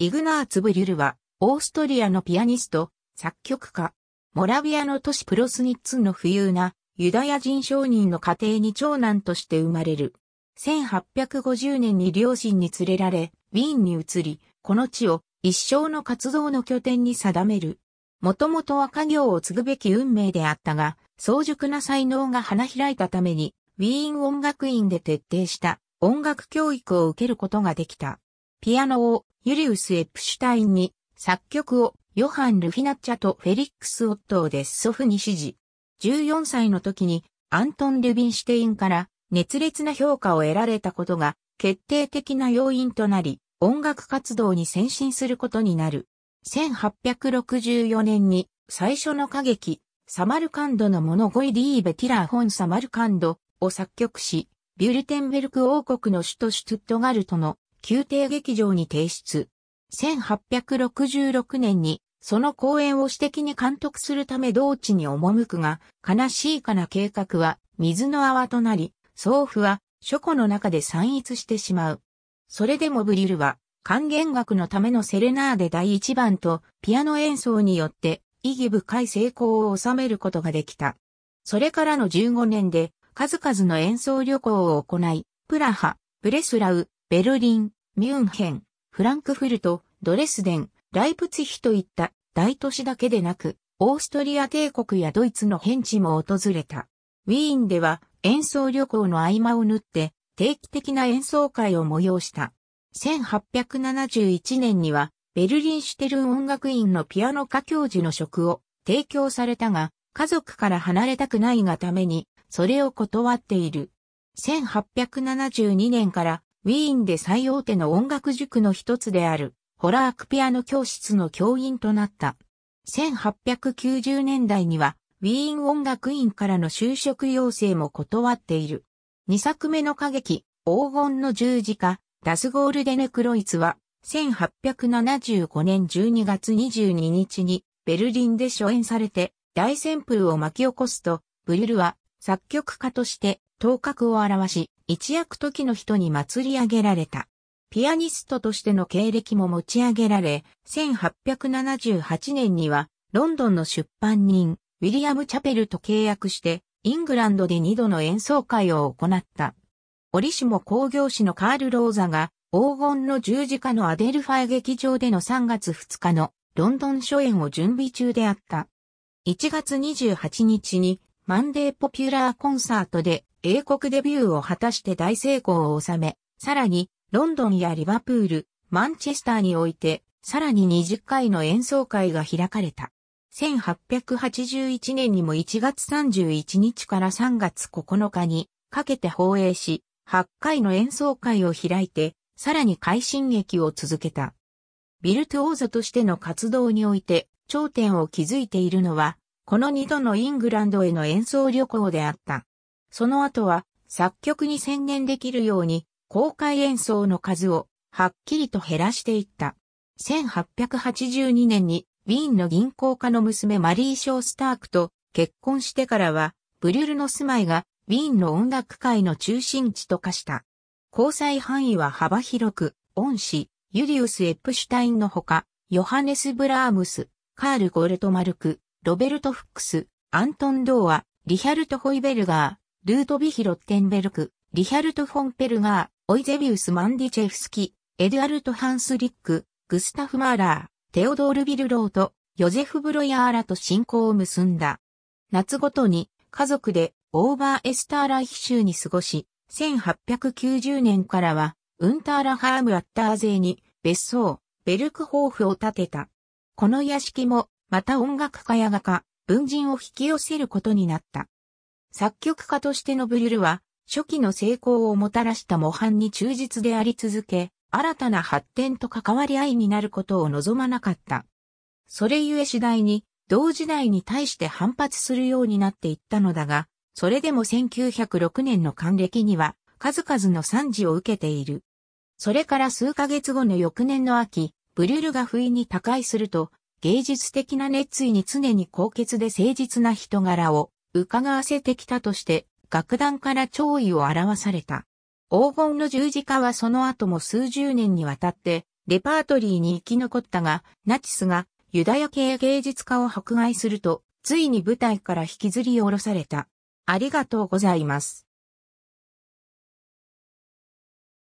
イグナーツ・ブリュルは、オーストリアのピアニスト、作曲家、モラビアの都市プロスニッツの富裕なユダヤ人商人の家庭に長男として生まれる。1850年に両親に連れられ、ウィーンに移り、この地を一生の活動の拠点に定める。もともとは家業を継ぐべき運命であったが、早熟な才能が花開いたために、ウィーン音楽院で徹底した音楽教育を受けることができた。ピアノをユリウス・エプシュタインに、作曲をヨハン・ルフィナッチャとフェリックス・オットー・で祖父に指示。14歳の時にアントン・ルビンシュテインから熱烈な評価を得られたことが決定的な要因となり、音楽活動に先進することになる。1864年に最初の歌劇、サマルカンドの物語ディーベティラーホン・サマルカンドを作曲し、ビュルテンベルク王国の首都シュトゥットガルトの宮廷劇場に提出。1866年に、その公演を私的に監督するため同地に赴くが、悲しいかな計画は水の泡となり、総府は書庫の中で散逸してしまう。それでもブリルは、還元学のためのセレナーデ第一番とピアノ演奏によって意義深い成功を収めることができた。それからの15年で数々の演奏旅行を行い、プラハ、ブレスラウ、ベルリン、ミュンヘン、フランクフルト、ドレスデン、ライプツヒといった大都市だけでなく、オーストリア帝国やドイツのン地も訪れた。ウィーンでは演奏旅行の合間を縫って定期的な演奏会を催した。1871年にはベルリンシュテルン音楽院のピアノ科教授の職を提供されたが、家族から離れたくないがために、それを断っている。1872年からウィーンで最大手の音楽塾の一つである、ホラークピアノ教室の教員となった。1890年代には、ウィーン音楽院からの就職要請も断っている。2作目の歌劇、黄金の十字架、ダスゴールデネクロイツは、1875年12月22日に、ベルリンで初演されて、大旋風を巻き起こすと、ブリュルは、作曲家として、頭角を表し、一躍時の人に祭り上げられた。ピアニストとしての経歴も持ち上げられ、1878年には、ロンドンの出版人、ウィリアム・チャペルと契約して、イングランドで2度の演奏会を行った。折しも工業士のカール・ローザが、黄金の十字架のアデルファイ劇場での3月2日のロンドン初演を準備中であった。1月28日にマンデーポピュラーコンサートで英国デビューを果たして大成功を収め、さらに、ロンドンやリバプール、マンチェスターにおいて、さらに20回の演奏会が開かれた。1881年にも1月31日から3月9日にかけて放映し、8回の演奏会を開いて、さらに快進撃を続けた。ビルト王オーとしての活動において頂点を築いているのは、この2度のイングランドへの演奏旅行であった。その後は作曲に専念できるように公開演奏の数をはっきりと減らしていった。1882年にウィーンの銀行家の娘マリー・ショー・スタークと結婚してからは、ブリュルの住まいがウィーンの音楽界の中心地と化した。交際範囲は幅広く、恩師、ユリウス・エップシュタインのほか、ヨハネス・ブラームス、カール・ゴルトマルク、ロベルト・フックス、アントン・ドーア、リヒャルト・ホイベルガー、ルートビヒ・ロッテンベルク、リヒャルト・フォンペルガー、オイゼビウス・マンディチェフスキ、エドゥアルト・ハンス・リック、グスタフ・マーラー、テオドール・ビルローと、ヨゼフ・ブロヤーラと信仰を結んだ。夏ごとに、家族で、オーバー・エスターライヒ州に過ごし、1890年からは、ウンターラハーム・アッター勢に、別荘、ベルクホーフを建てた。この屋敷も、また音楽家や画家、文人を引き寄せることになった。作曲家としてのブリュルは、初期の成功をもたらした模範に忠実であり続け、新たな発展と関わり合いになることを望まなかった。それゆえ次第に、同時代に対して反発するようになっていったのだが、それでも1906年の還暦には、数々の賛辞を受けている。それから数ヶ月後の翌年の秋、ブリュルが不意に他界すると、芸術的な熱意に常に高潔で誠実な人柄を伺わせてきたとして、楽団から弔意を表された。黄金の十字架はその後も数十年にわたって、レパートリーに生き残ったが、ナチスがユダヤ系芸術家を迫害すると、ついに舞台から引きずり下ろされた。ありがとうございます。